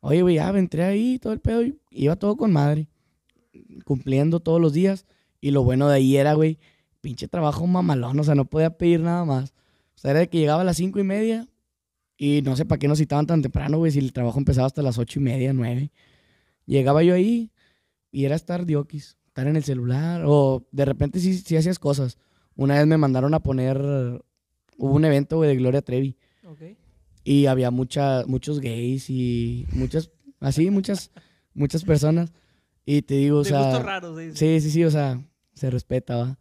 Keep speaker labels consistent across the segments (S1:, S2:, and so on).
S1: Oye, güey, ya me entré ahí, todo el pedo, y iba todo con madre, cumpliendo todos los días. Y lo bueno de ahí era, güey, pinche trabajo mamalón, o sea, no podía pedir nada más. O sea, era de que llegaba a las cinco y media y no sé para qué nos citaban tan temprano, güey, si el trabajo empezaba hasta las ocho y media, nueve. Llegaba yo ahí y era estar diokis, estar en el celular o de repente sí, sí hacías cosas. Una vez me mandaron a poner, hubo un evento, güey, de Gloria Trevi. Ok. Y había mucha, muchos gays y muchas, así, muchas, muchas personas. Y te digo, o sea. Raros, sí, sí, sí, o sea, se respeta, ¿va?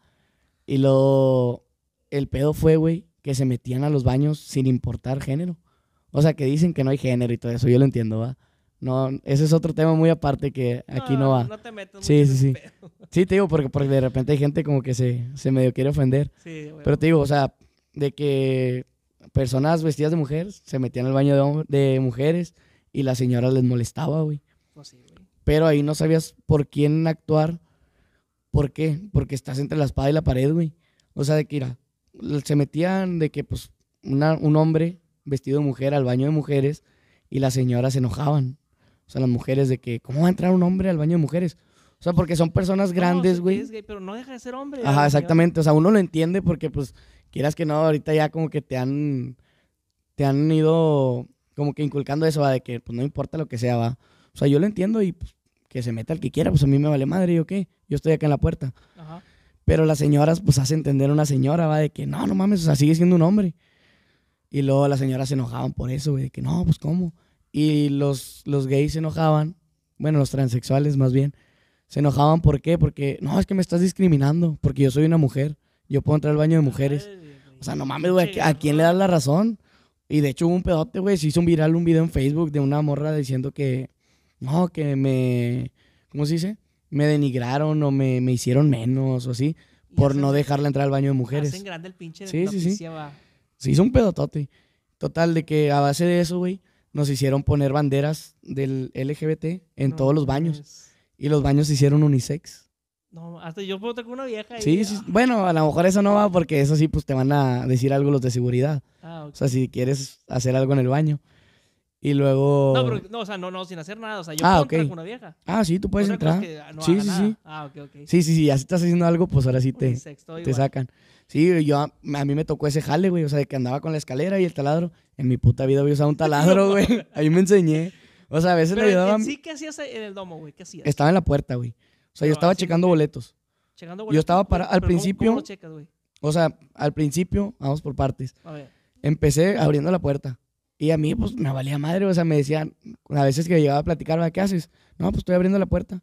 S1: Y lo. El pedo fue, güey, que se metían a los baños sin importar género. O sea, que dicen que no hay género y todo eso, yo lo entiendo, ¿va? No, ese es otro tema muy aparte que aquí no, va. No te meto Sí, sí, sí. Sí, te digo, porque, porque de repente hay gente como que se, se medio quiere ofender. Sí, Pero te digo, o sea, de que personas vestidas de mujeres se metían al baño de, mujeres y la señora les molestaba, pues güey. Pero ahí no sabías por quién actuar. ¿Por qué? Porque estás entre la espada y la pared, güey. O sea, de que se metían de que, pues, un hombre vestido de mujer al baño de mujeres y las señoras se enojaban. O sea, las mujeres de que, ¿cómo va a entrar un hombre al baño de mujeres? O sea, porque son personas grandes, güey.
S2: pero no deja de ser hombre. Ajá, exactamente. O sea, uno lo
S1: entiende porque, pues, quieras que no, ahorita ya como que te han, te han ido como que inculcando eso, va, de que pues no importa lo que sea, va. O sea, yo lo entiendo y pues, que se meta el que quiera, pues a mí me vale madre, ¿yo qué? Yo estoy acá en la puerta. Pero las señoras, pues hace entender a una señora, va, de que no, no mames, o sea, sigue siendo un hombre. Y luego las señoras se enojaban por eso, güey, de que no, pues cómo. Y los, los gays se enojaban, bueno, los transexuales más bien, se enojaban, ¿por qué? Porque, no, es que me estás discriminando, porque yo soy una mujer, yo puedo entrar al baño de mujeres. O sea, no mames, güey, ¿a, quién le das la razón? Y de hecho hubo un pedote, güey, se hizo un viral un video en Facebook de una morra diciendo que, no, que me, ¿cómo se dice? Me denigraron o me, hicieron menos o así por no dejarla entrar al baño de mujeres. Hacen grande el pinche de Se hizo un pedotote. Total, de que a base de eso, güey, nos hicieron poner banderas del LGBT en todos los baños. y los baños se hicieron unisex.
S2: No, hasta yo puedo tocar con una vieja. Sí,
S1: bueno, a lo mejor eso no va porque eso sí, pues te van a decir algo los de seguridad. Ah, O sea, si quieres hacer algo en el baño. Y luego. No, pero,
S2: no, o sea, no, no, sin hacer nada. O sea, yo ah, puedo con una vieja. Ah, sí, tú puedes entrar. sí, sí, sí. Ah, ok, ok. Sí, sí,
S1: sí, ya si estás haciendo algo, pues ahora sí te, te sacan. Sí, yo, a, mí me tocó ese jale, güey. O sea, que andaba con la escalera y el taladro. En mi puta vida había usado un taladro, güey. Ahí me enseñé. O sea, a veces le ayudaban. sí,
S2: ¿qué hacías en el domo, güey? ¿Qué hacías? Estaba en la
S1: puerta, güey. O sea, yo estaba checando boletos. Checando boletos. Yo estaba para, al principio. O sea, al principio, vamos por partes. Empecé abriendo la puerta. Y a mí, pues, me valía madre. O sea, me decían, a veces que llegaba a platicar, ¿qué haces? No, pues estoy abriendo la puerta.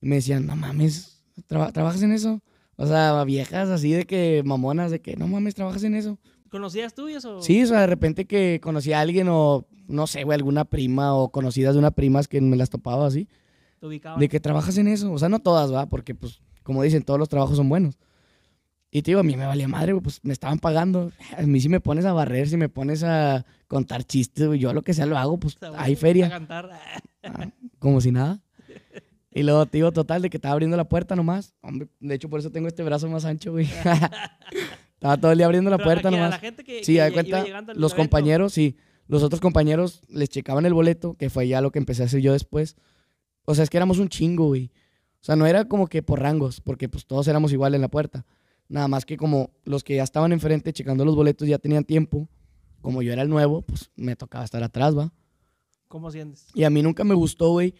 S1: Y me decían, no mames, ¿trabajas en eso? O sea, viejas así de que mamonas, de que no mames, trabajas en eso.
S2: ¿Conocías tú eso? Sí,
S1: o sea, de repente que conocí a alguien o, no sé, güey, alguna prima o conocidas de una primas que me las topaba así. De que trabajas en eso. O sea, no todas, va, porque pues, como dicen, todos los trabajos son buenos. Y te digo, a mí me valía madre, pues me estaban pagando. A mí si me pones a barrer, si me pones a contar chistes, yo lo que sea lo hago, pues hay feria. Ah, como si nada. Y luego te digo, total, de que estaba abriendo la puerta nomás. Hombre, de hecho, por eso tengo este brazo más ancho, güey. estaba todo el día abriendo la puerta nomás. La sí, que cuenta, los compañeros, sí. Los otros compañeros les checaban el boleto, que fue ya lo que empecé a hacer yo después. O sea, es que éramos un chingo, güey. O sea, no era como que por rangos, porque pues todos éramos igual en la puerta. Nada más que como los que ya estaban enfrente checando los boletos ya tenían tiempo, como yo era el nuevo, pues me tocaba estar atrás, va. ¿Cómo sientes? Y a mí nunca me gustó, güey.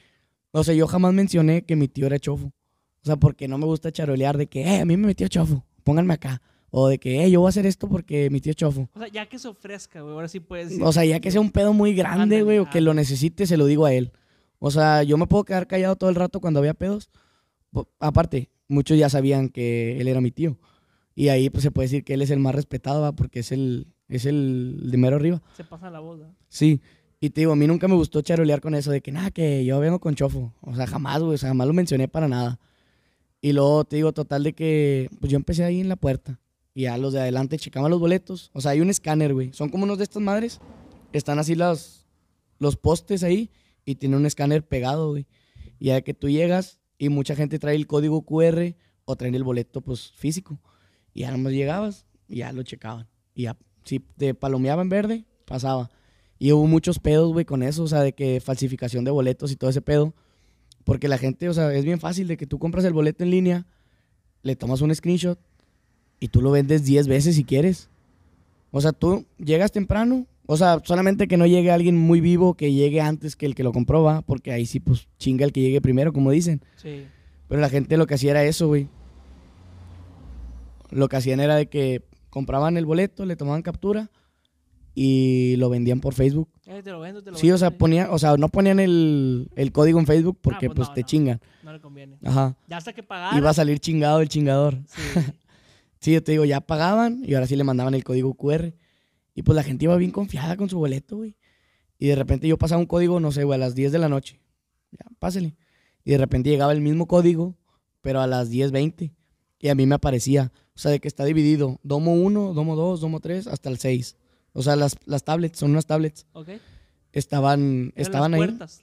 S1: O sea, yo jamás mencioné que mi tío era chofo. O sea, porque no me gusta charolear de que, eh, a mí me metió chofo, pónganme acá. O de que, eh, yo voy a hacer esto porque mi tío es chofo.
S2: O sea, ya que se ofrezca, güey, ahora sí puedes. O sea, ya que sea un
S1: pedo muy grande, güey, o que lo necesite, se lo digo a él. O sea, yo me puedo quedar callado todo el rato cuando había pedos. Aparte, muchos ya sabían que él era mi tío. Y ahí pues, se puede decir que él es el más respetado, porque es el, es el de mero arriba.
S2: Se pasa la voz,
S1: Sí. Y te digo, a mí nunca me gustó charolear con eso de que nada, que yo vengo con chofo. O sea, jamás, güey. O sea, jamás lo mencioné para nada. Y luego te digo, total, de que pues, yo empecé ahí en la puerta. Y a los de adelante checaban los boletos. O sea, hay un escáner, güey. Son como unos de estas madres. Están así los postes ahí y tiene un escáner pegado, güey. Y ya que tú llegas y mucha gente trae el código QR o trae el boleto, pues, físico. Y ya nomás llegabas y ya lo checaban. Y ya, si te en verde, pasaba. Y hubo muchos pedos, güey, con eso, o sea, de que falsificación de boletos y todo ese pedo. Porque la gente, o sea, es bien fácil de que tú compras el boleto en línea, le tomas un screenshot y tú lo vendes 10 veces si quieres. O sea, tú llegas temprano, o sea, solamente que no llegue alguien muy vivo que llegue antes que el que lo comproba, porque ahí sí, pues chinga el que llegue primero, como dicen. Sí. Pero la gente lo que hacía era eso, güey. Lo que hacían era de que compraban el boleto, le tomaban captura y lo vendían por Facebook. Eh, sí, o sea, ponían, o sea, no ponían el, código en Facebook porque ah, pues, pues te chingan. No le conviene. Ajá. Ya hasta que pagaban. Iba a salir chingado el chingador. Sí. sí, yo te digo, ya pagaban y ahora sí le mandaban el código QR. Y pues la gente iba bien confiada con su boleto, güey. Y de repente yo pasaba un código, no sé, güey, a las 10 de la noche. Ya, pásele. Y de repente llegaba el mismo código, pero a las 10.20. Y a mí me aparecía, o sea, de que está dividido, domo 1, domo 2, domo 3, hasta el 6. O sea, las, las tablets, son unas tablets. Ok. Estaban, estaban ahí. Puertas,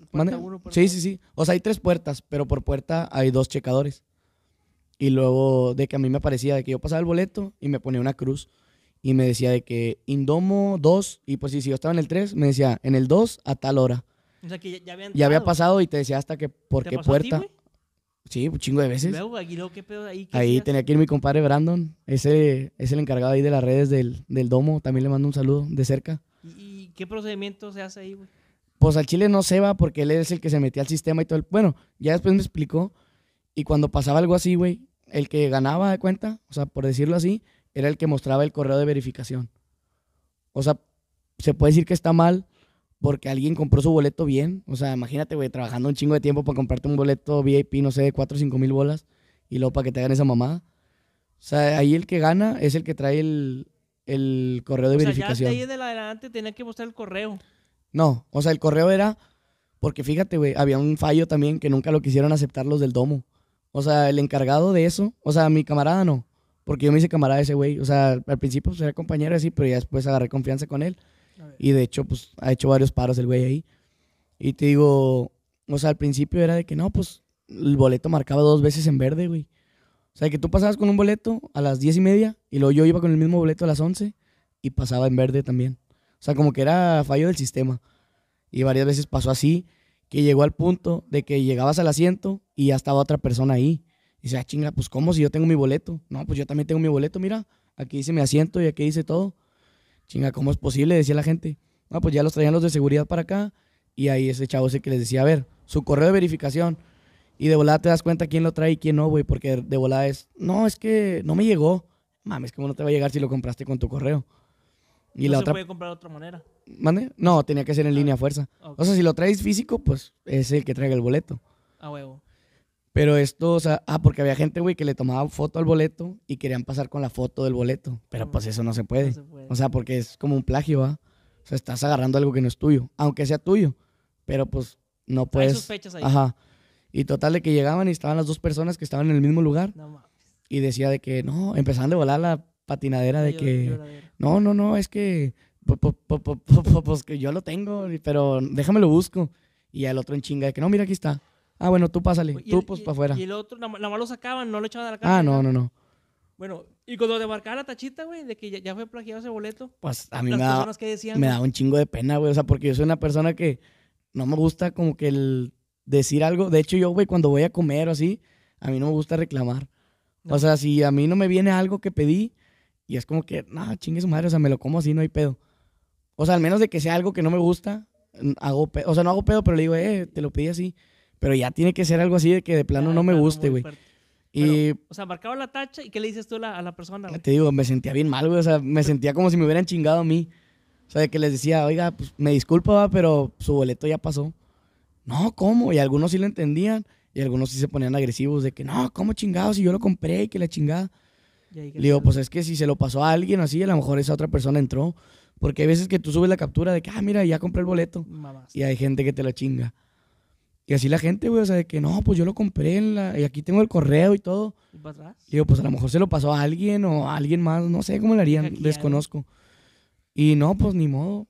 S1: sí, sí, sí. O sea, hay tres puertas, pero por puerta hay dos checadores. Y luego de que a mí me aparecía de que yo pasaba el boleto y me ponía una cruz y me decía de que Indomo 2, y pues si yo estaba en el 3, me decía en el 2 a tal hora. O sea que ya, había ya había pasado y te decía hasta que por qué puerta. sí, un chingo de veces. ahí, tenía que ir mi compadre Brandon, ese es el encargado ahí de las redes del, del domo, también le mando un saludo de cerca.
S2: ¿Y, qué procedimiento se hace ahí, güey?
S1: Pues al chile no se va porque él es el que se metía al sistema y todo. El... Bueno, ya después me explicó y cuando pasaba algo así, güey, el que ganaba de cuenta, o sea, por decirlo así, era el que mostraba el correo de verificación. O sea, se puede decir que está mal porque alguien compró su boleto bien. O sea, imagínate, güey, trabajando un chingo de tiempo para comprarte un boleto VIP, no sé, de 4 o 5 mil bolas y luego para que te hagan esa mamá. O sea, ahí el que gana es el que trae el, correo de verificación.
S2: adelante tenía que mostrar el correo.
S1: No, o sea, el correo era... Porque fíjate, güey, había un fallo también que nunca lo quisieron aceptar los del domo. O sea, el encargado de eso, o sea, mi camarada no, porque yo me hice camarada de ese güey. O sea, al principio pues, era compañero así, pero ya después agarré confianza con él. Y de hecho, pues ha hecho varios paros el güey ahí. Y te digo, o sea, al principio era de que no, pues el boleto marcaba dos veces en verde, güey. O sea, que tú pasabas con un boleto a las diez y media y luego yo iba con el mismo boleto a las once y pasaba en verde también. O sea, como que era fallo del sistema. Y varias veces pasó así, que llegó al punto de que llegabas al asiento y ya estaba otra persona ahí dice, ah, chinga, pues ¿cómo si yo tengo mi boleto? No, pues yo también tengo mi boleto, mira, aquí dice mi asiento y aquí dice todo. Chinga, ¿cómo es posible? Decía la gente. No, pues ya los traían los de seguridad para acá y ahí ese chavo ese que les decía, a ver, su correo de verificación. Y de volada te das cuenta quién lo trae y quién no, güey, porque de volada es, no, es que no me llegó. Mames, ¿cómo no te va a llegar si lo compraste con tu correo? Y no la se otra... puede comprar de otra manera. ¿Mande? No, tenía que ser en ah, línea fuerza. O sea, si lo traes físico, pues es el que traiga el boleto. A huevo. Pero esto, o sea, ah, porque había gente, güey, que le tomaba foto al boleto y querían pasar con la foto del boleto. Pero pues eso no se, puede. O sea, porque es como un plagio, ah. O sea, estás agarrando algo que no es tuyo, aunque sea tuyo. Pero pues no puedes. Hay ahí. Ajá. Y total de que llegaban y estaban las dos personas que estaban en el mismo lugar. Y decía de que no, empezaban a volar la patinadera de que no, no, no, es que pues que yo lo tengo, pero déjame lo busco. Y al otro en chinga de que no, mira, aquí está. Ah, bueno, tú pásale. tú, pues, para afuera. Y el
S2: otro, sacaban, no lo echaban a la cara. Ah, no, no, no. Bueno, y cuando de la tachita, güey, de que ya, fue plagiado ese boleto.
S1: Pues a mí me personas un chingo de pena, güey. O sea, porque yo soy una persona que no me gusta como que el decir algo. De hecho, yo, güey, cuando voy a comer o así, a mí no me gusta reclamar. O sea, si a mí no me viene algo que pedí y es como que, no, chingue su madre, o sea, me lo como así, no hay pedo. O sea, al menos de que sea algo que no me gusta, hago pedo. O sea, no hago pedo, pero le digo, eh, te lo pedí así. Pero ya tiene que ser algo así de que de plano no me guste, güey. Y,
S2: o sea, marcaba la tacha y ¿qué le dices tú a la persona?
S1: Te digo, me sentía bien mal, güey. O sea, me sentía como si me hubieran chingado a mí. O sea, que les decía, oiga, pues me disculpa, pero su boleto ya pasó. No, ¿cómo? Y algunos sí lo entendían y algunos sí se ponían agresivos de que, no, ¿cómo chingados? Si yo lo compré y que la chingada. Le digo, pues es que si se lo pasó a alguien así, a lo mejor esa otra persona entró. Porque hay veces que tú subes la captura de que, ah, mira, ya compré el boleto. Y hay gente que te lo chinga. Y así la gente, güey, o sea, de que no, pues yo lo compré en la, y aquí tengo el correo y todo. ¿Y para atrás? digo, pues a lo mejor se lo pasó a alguien o a alguien más, no sé cómo le harían, desconozco. Y no, pues ni modo.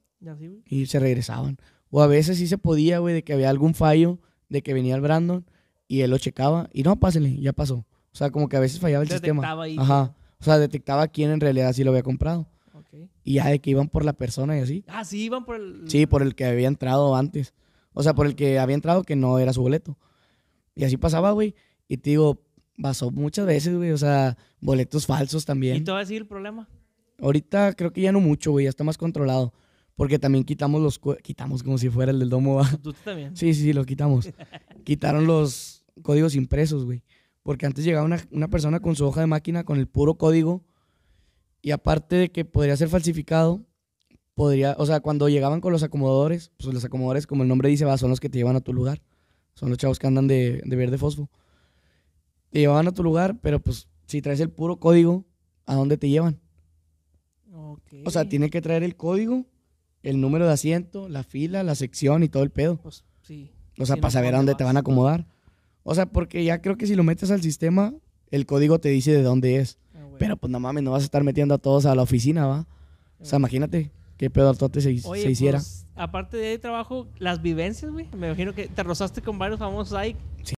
S1: Y, y se regresaban. O a veces sí se podía, güey, de que había algún fallo, de que venía el Brandon y él lo checaba y no, pásenle, ya pasó. O sea, como que a veces fallaba el sistema. Ajá. O sea, detectaba quién en realidad sí lo había comprado. Okay. Y ya de que iban por la persona y así. Ah, sí, iban por el... Sí, por el que había entrado antes. O sea, por el que había entrado que no era su boleto. Y así pasaba, güey. Y te digo, pasó muchas veces, güey. O sea, boletos falsos también. ¿Y todavía
S2: sigue el problema?
S1: Ahorita creo que ya no mucho, güey. Ya está más controlado. Porque también quitamos los... Quitamos como si fuera el del domo. ¿Tú también? Sí, sí, sí, lo quitamos. Quitaron los códigos impresos, güey. Porque antes llegaba una, una persona con su hoja de máquina, con el puro código. Y aparte de que podría ser falsificado, podría, o sea, cuando llegaban con los acomodadores, pues los acomodadores, como el nombre dice, va, son los que te llevan a tu lugar. Son los chavos que andan de, de verde fosfo. Te llevaban a tu lugar, pero pues si traes el puro código, ¿a dónde te llevan? O sea, tiene que traer el código, el número de asiento, la fila, la sección y todo el pedo. Pues, o sea, para saber a dónde te van a acomodar. O sea, porque ya creo que si lo metes al sistema, el código te dice de dónde es. Ah, pero pues no mames, no vas a estar metiendo a todos a la oficina, ¿va? O sea, imagínate, qué pedo tote se, hiciera. Pues,
S2: aparte de trabajo, las vivencias, güey. Me imagino que te rozaste con varios famosos ahí.